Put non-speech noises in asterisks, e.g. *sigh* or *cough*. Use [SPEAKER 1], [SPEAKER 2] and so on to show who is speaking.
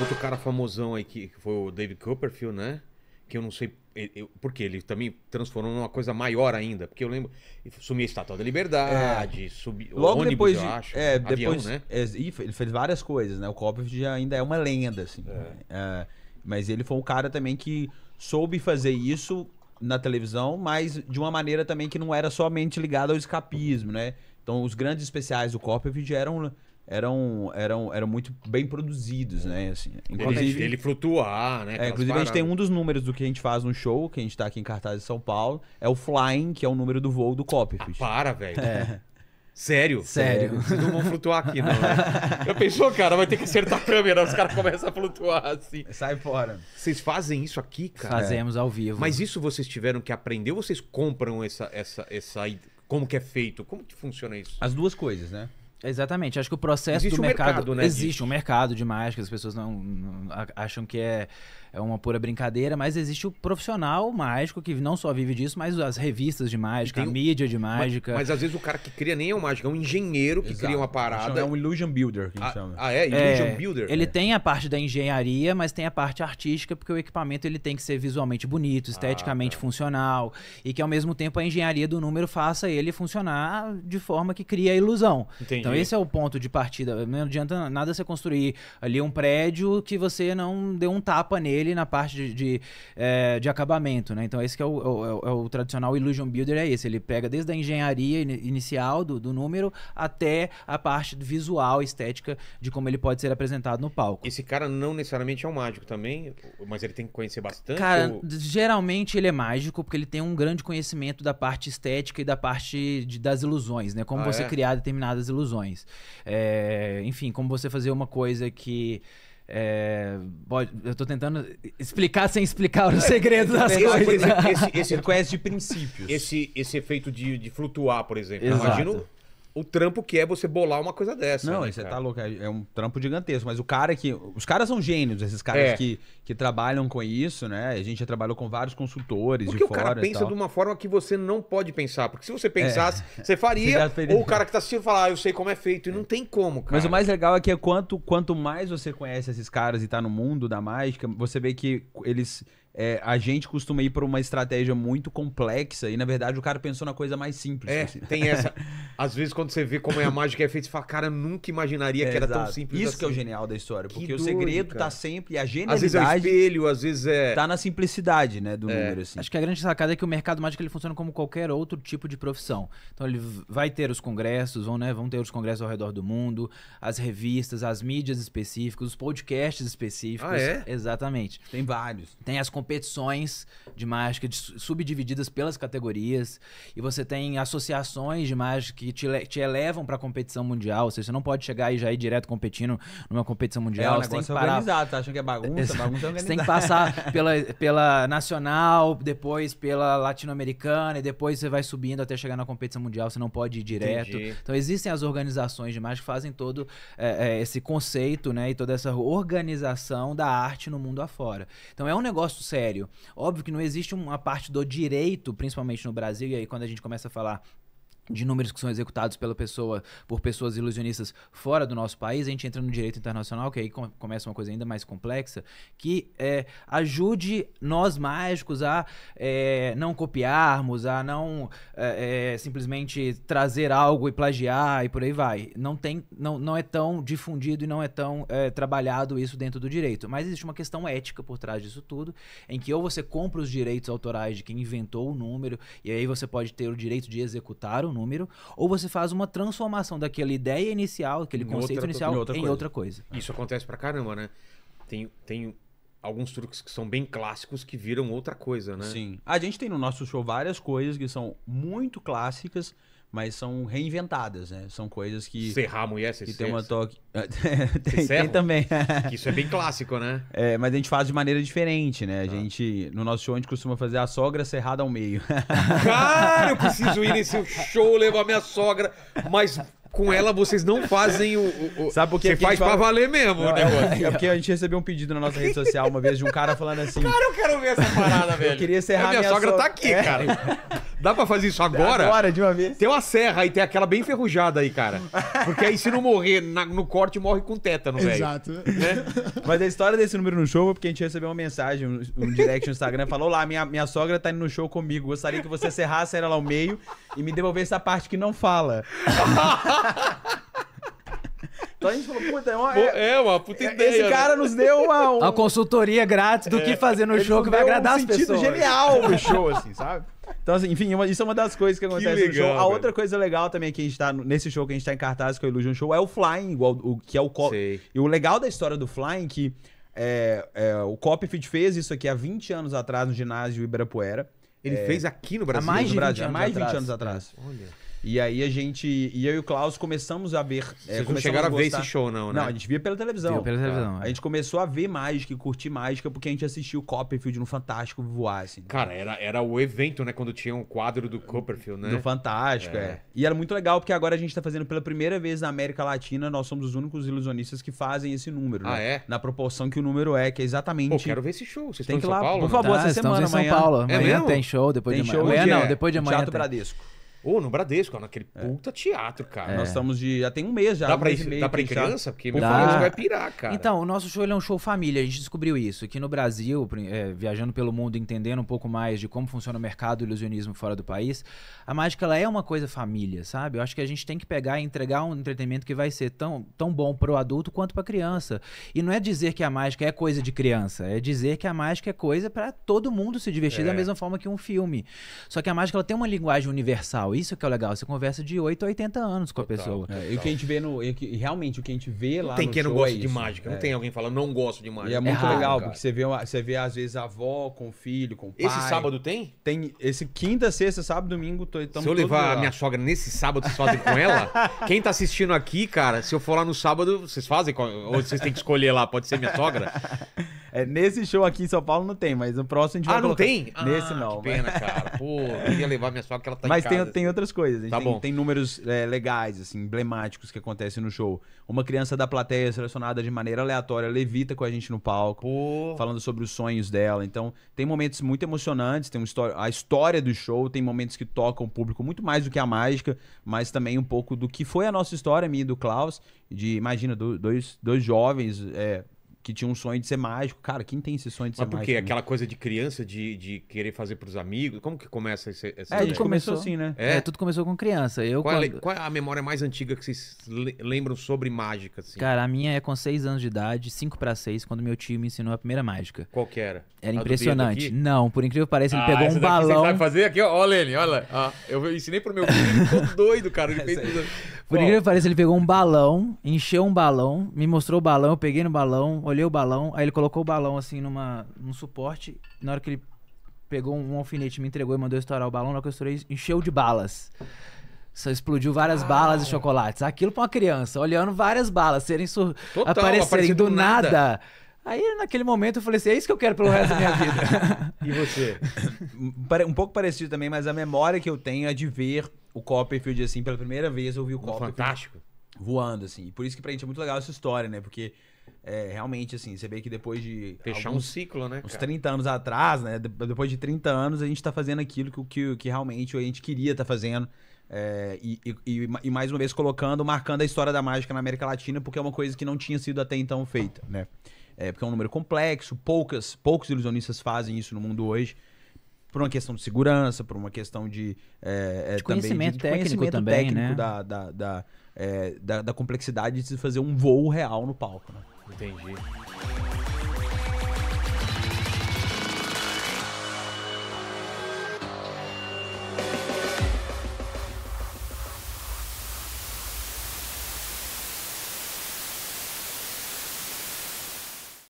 [SPEAKER 1] outro cara famosão aí que foi o David Copperfield, né? Que eu não sei porque ele também transformou numa coisa maior ainda,
[SPEAKER 2] porque eu lembro, sumia a Estátua da Liberdade, é. logo ônibus, depois de, acho, é, avião, depois, né? É, ele fez várias coisas, né? O Copperfield ainda é uma lenda, assim. É. Né? é. mas ele foi um cara também que soube fazer isso na televisão, mas de uma maneira também que não era somente ligada ao escapismo, né? Então, os grandes especiais do Copperfield eram eram, eram, eram muito bem produzidos, né? Assim, inclusive, ele, flutuar, né? É, inclusive, paradas. a gente tem um dos números do que a gente faz no show, que a gente tá aqui em cartaz em São Paulo, é o Flying, que é o número do voo do Copperfish. Ah, para, velho. É. Sério? Sério. É. Vocês não vão flutuar aqui, não. Né? *laughs* Eu pensou, cara, vai ter que acertar a câmera, os caras começam a flutuar assim. Sai fora.
[SPEAKER 1] Vocês fazem isso aqui, cara? Fazemos ao vivo. Mas isso vocês tiveram que aprender ou vocês compram essa, essa, essa. Como que é feito? Como que funciona isso?
[SPEAKER 3] As duas coisas, né?
[SPEAKER 1] Exatamente. Acho que o processo existe do mercado, um mercado né, existe
[SPEAKER 3] de... um mercado de que As pessoas não, não acham que é, é uma pura brincadeira, mas existe o profissional mágico que não só vive disso, mas as revistas de mágica, Tem... a mídia de mágica. Mas, mas, às vezes
[SPEAKER 1] o cara que cria nem é um mágico, é um engenheiro que Exato. cria uma parada. É um illusion
[SPEAKER 2] builder que a, ah, chama. Ah, é? Illusion é, builder? Ele é.
[SPEAKER 3] tem a parte da engenharia, mas tem a parte artística, porque o equipamento ele tem que ser visualmente bonito, ah, esteticamente ah, funcional, e que ao mesmo tempo a engenharia do número faça ele funcionar de forma que cria a ilusão. Entendi. Então esse é o ponto de partida. Não adianta nada você construir ali um prédio que você não deu um tapa nele ele na parte de, de, é, de acabamento, né? Então esse que é o, é é o, é o, tradicional Illusion Builder, é esse. Ele pega desde a engenharia inicial do, do número até a parte visual, estética, de como ele pode ser apresentado no palco. Esse cara não necessariamente é um mágico também, mas
[SPEAKER 1] ele tem que conhecer bastante? Cara, ou...
[SPEAKER 3] geralmente ele é mágico, porque ele tem um grande conhecimento da parte estética e da parte de, das ilusões, né? Como ah, você é? criar determinadas ilusões. É, enfim, como você fazer uma coisa que... É, pode, eu tô tentando explicar sem explicar o segredo das coisas. Esse, *laughs* esse, esse, esse de princípios. Esse, esse
[SPEAKER 2] efeito de, de flutuar, por exemplo. Exato. Imagino o trampo que é você bolar uma coisa dessa. Não, né, você é, tá louco, é, é, um trampo gigantesco. Mas o cara que. Os caras são gênios, esses caras é. que, que trabalham com isso, né? A gente já trabalhou com vários consultores porque de o fora. O cara pensa de
[SPEAKER 1] uma forma que você não pode pensar. Porque se você é. pensasse, é. você *laughs* faria. Você ou o cara que tá assistindo falar, ah, eu sei como é feito. E não tem como, cara. Mas o
[SPEAKER 2] mais legal é que quanto, quanto mais você conhece esses caras e tá no mundo da mágica, você vê que eles. É, a gente costuma ir por uma estratégia muito complexa e, na verdade, o cara pensou na coisa mais simples. É, assim. tem essa. *laughs* Às vezes, quando você vê como é a mágica é feita, você fala, cara, nunca imaginaria
[SPEAKER 1] é, que era exato. tão simples Isso assim. que é o assim. genial da
[SPEAKER 2] história, porque o segredo tá cara. tá sempre, a genialidade... Às vezes é o espelho, às
[SPEAKER 3] vezes é... Tá na simplicidade, né, do é. número, assim. Acho que a grande sacada é que o mercado mágico, ele funciona como qualquer outro tipo de profissão. Então, ele vai ter os congressos, vão, né, vão ter os congressos ao redor do mundo, as revistas, as mídias específicas, os podcasts específicos. Ah, é? Exatamente. Tem vários. Tem as competições de mágica de, subdivididas pelas categorias, e você tem associações de mágica que te, te elevam pra competição mundial. Ou seja, você não pode chegar e já ir direto competindo numa competição mundial. É, você tem que parar... organizado, tá achando que é bagunça? bagunça é você tem que passar *laughs* pela, pela nacional, depois pela latino-americana, e depois você vai subindo até chegar na competição mundial, você não pode ir direto. Entendi. Então existem as organizações de que fazem todo é, é, esse conceito, né? E toda essa organização da arte no mundo afora. Então é um negócio sério. Óbvio que não existe uma parte do direito, principalmente no Brasil, e aí quando a gente começa a falar de números que são executados pela pessoa por pessoas ilusionistas fora do nosso país, a gente entra no direito internacional, que aí com, começa uma coisa ainda mais complexa, que é, ajude nós mágicos a é, não copiarmos, a não é, é simplesmente trazer algo e plagiar e por aí vai. Não tem, não, não é tão difundido e não é tão é, trabalhado isso dentro do direito. Mas existe uma questão ética por trás disso tudo, em que ou você compra os direitos autorais de quem inventou o número, e aí você pode ter o direito de executar o número, ou você faz uma transformação daquela ideia inicial, aquele em conceito outra, inicial, em outra, em outra
[SPEAKER 1] coisa. Isso acontece pra caramba, né? Tem, tem alguns truques que são
[SPEAKER 2] bem clássicos que viram outra coisa, né? Sim. A gente tem no nosso show várias coisas que são muito clássicas mas são reinventadas, né? São coisas que. Serrar a mulher, que tem uma toque. *laughs* tem, tem, também. Isso é bem clássico, né? É, mas a gente faz de maneira diferente, né? A ah. gente, no nosso show, a gente costuma fazer a sogra serrada ao meio. *laughs* Cara, eu preciso ir nesse
[SPEAKER 1] show, levar minha sogra, mas com ela vocês não fazem o. o
[SPEAKER 2] Sabe por que Você faz fala... pra valer mesmo não, o é, negócio. É, é, porque a gente recebeu um pedido na nossa rede social uma vez de um cara falando assim. Cara,
[SPEAKER 1] eu quero ver essa
[SPEAKER 2] parada, velho. Eu queria serrar a minha, minha sogra. sogra tá aqui, é. cara. Dá pra fazer isso
[SPEAKER 1] agora? Agora, de uma vez. Tem uma serra aí, tem aquela bem enferrujada aí, cara.
[SPEAKER 2] Porque aí se não morrer na, no corte, morre com tétano, velho. Exato. Né? Mas a história desse número no show porque a gente recebeu uma mensagem, um, um direct no Instagram, falou lá, minha, minha sogra tá indo no show comigo, gostaria que você serrasse ela ao meio e me devolvesse a parte que não fala. *laughs* Então a gente falou, puta, é uma, é, é uma puta é, ideia. Esse né? cara né? nos deu uma, um... uma consultoria grátis do é. que fazer no Ele show que vai agradar um as pessoas. sentido genial o show, assim, sabe? Então, assim, enfim, é uma, isso é uma das coisas que acontece que legal, no show. A velho. outra coisa legal também é que a gente tá nesse show que a gente tá em cartaz que é o Illusion Show é o Flying, o que é o Cop. E o legal da história do Flying é que é, é, o Copfit fez isso aqui há 20 anos atrás no ginásio Ibirapuera. Ele fez aqui no Brasil? Há mais de 20, Brasil, anos, mais atrás. anos atrás. Olha. E aí a gente. E eu e o Klaus começamos a ver. É, Vocês não chegaram a, a ver esse show, não, né? Não, a gente via pela televisão. Via pela televisão. É. A gente começou a ver mágica e curtir mágica é porque a gente assistiu o Copperfield no Fantástico voar, assim. Cara, era, era o evento, né? Quando tinha um quadro do Copperfield, né? Do Fantástico, é. é. E era muito legal porque agora a gente tá fazendo pela primeira vez na América Latina, nós somos os únicos ilusionistas que fazem esse número, ah, né? É? Na proporção que o número é, que é exatamente. Pô, quero ver esse show. Vocês estão que em São lá, Paulo? Por favor, tá, essa semana, em São amanhã. Paulo. É amanhã tem show, depois tem de amanhã. Show amanhã não, depois de amanhã. Teatro Bradesco.
[SPEAKER 3] Ou oh, no Bradesco, naquele puta teatro, cara. Nós é.
[SPEAKER 2] estamos de. Já tem um mês já. Dá um pra, ir, dá pra ir criança? Porque meu filho vai pirar, cara.
[SPEAKER 3] Então, o nosso show é um show família. A gente descobriu isso. Que no Brasil, é, viajando pelo mundo, entendendo um pouco mais de como funciona o mercado do ilusionismo fora do país, a mágica ela é uma coisa família, sabe? Eu acho que a gente tem que pegar e entregar um entretenimento que vai ser tão, tão bom pro adulto quanto pra criança. E não é dizer que a mágica é coisa de criança. É dizer que a mágica é coisa para todo mundo se divertir é. da mesma forma que um filme. Só que a mágica ela tem uma linguagem universal. Isso que é o legal. Você conversa de 8 a 80 anos com a pessoa. É, e o que a gente vê no. realmente, o que a
[SPEAKER 2] gente vê lá. Não tem quem não gosta é de mágica. Não é. tem alguém falando, não gosto de mágica. E é muito raro, legal, cara. porque você vê, você vê, às vezes, a avó com o filho, com o pai. Esse sábado tem? Tem. Esse quinta, sexta, sábado, domingo. Tô, se eu levar a minha sogra nesse sábado, vocês fazem com ela? *laughs* Quem tá assistindo aqui, cara, se eu for lá no sábado,
[SPEAKER 1] vocês fazem? Ou vocês têm que escolher lá? Pode ser minha sogra?
[SPEAKER 2] É, nesse show aqui em São Paulo não tem, mas no próximo a gente ah, vai Ah, não colocar. tem? Nesse ah, não. Que pena, cara. Pô, queria levar minha sogra que ela tá Mas em tem, tem outras coisas. A gente Tá tem, bom. tem números é, legais, assim, emblemáticos que acontecem no show. Uma criança da plateia é selecionada de maneira aleatória levita com a gente no palco, Pô, falando sobre os sonhos dela. Então, tem momentos muito emocionantes, tem um história, a história do show, tem momentos que tocam o público muito mais do que a mágica, mas também um pouco do que foi a nossa história, minha e do Klaus, de, imagina, do- dois, dois jovens é, que tinha um sonho de ser mágico. Cara, quem tem esse sonho de Mas ser mágico? Mas por quê? Né? Aquela coisa de criança
[SPEAKER 1] de, de querer fazer pros amigos? Como que começa esse, essa É, tudo começou assim, né? É? é? tudo começou
[SPEAKER 3] com criança. Eu, qual, é quando... é,
[SPEAKER 1] qual, é, a memória mais antiga que vocês lembram sobre mágica?
[SPEAKER 3] Assim? Cara, a minha é com seis anos de idade, cinco para seis, quando meu tio me ensinou a primeira mágica. Qual que era? Era a impressionante. Não, por incrível que pareça, ele ah, pegou um balão. Você sabe
[SPEAKER 1] fazer aqui? Ó, ele, olha. eu ensinei pro meu filho, ficou *laughs* doido, cara. Ele fez...
[SPEAKER 3] Por incrível que pareça, ele pegou um balão, encheu um balão, me mostrou o balão, eu peguei no balão, olhei o balão, aí ele colocou o balão assim numa, num suporte. Na hora que ele pegou um alfinete, me entregou e mandou estourar o balão, na hora que eu estourei, encheu de balas. Só explodiu várias ah, balas e chocolates. Aquilo pra uma criança, olhando várias balas serem sur... Total, aparecerem do nada. nada. Aí, naquele momento, eu falei assim: é isso que eu quero pelo resto da minha vida.
[SPEAKER 2] *laughs* e você? *laughs* um pouco parecido também, mas a memória que eu tenho é de ver o Copperfield, assim, pela primeira vez eu vi o Copperfield. Fantástico. Voando, assim. Por isso que pra gente é muito legal essa história, né? Porque é, realmente, assim, você vê que depois de. Fechar alguns, um ciclo, né? Uns cara? 30 anos atrás, né? Depois de 30 anos, a gente tá fazendo aquilo que, que, que realmente a gente queria tá fazendo. É, e, e, e, mais uma vez colocando, marcando a história da mágica na América Latina, porque é uma coisa que não tinha sido até então feita, né? É, porque é um número complexo, poucas, poucos ilusionistas fazem isso no mundo hoje por uma questão de segurança, por uma questão de, é, de conhecimento também, de, de técnico, conhecimento também, técnico né? da, da, da, é, da, da complexidade de se fazer um voo real no palco. Né? Entendi.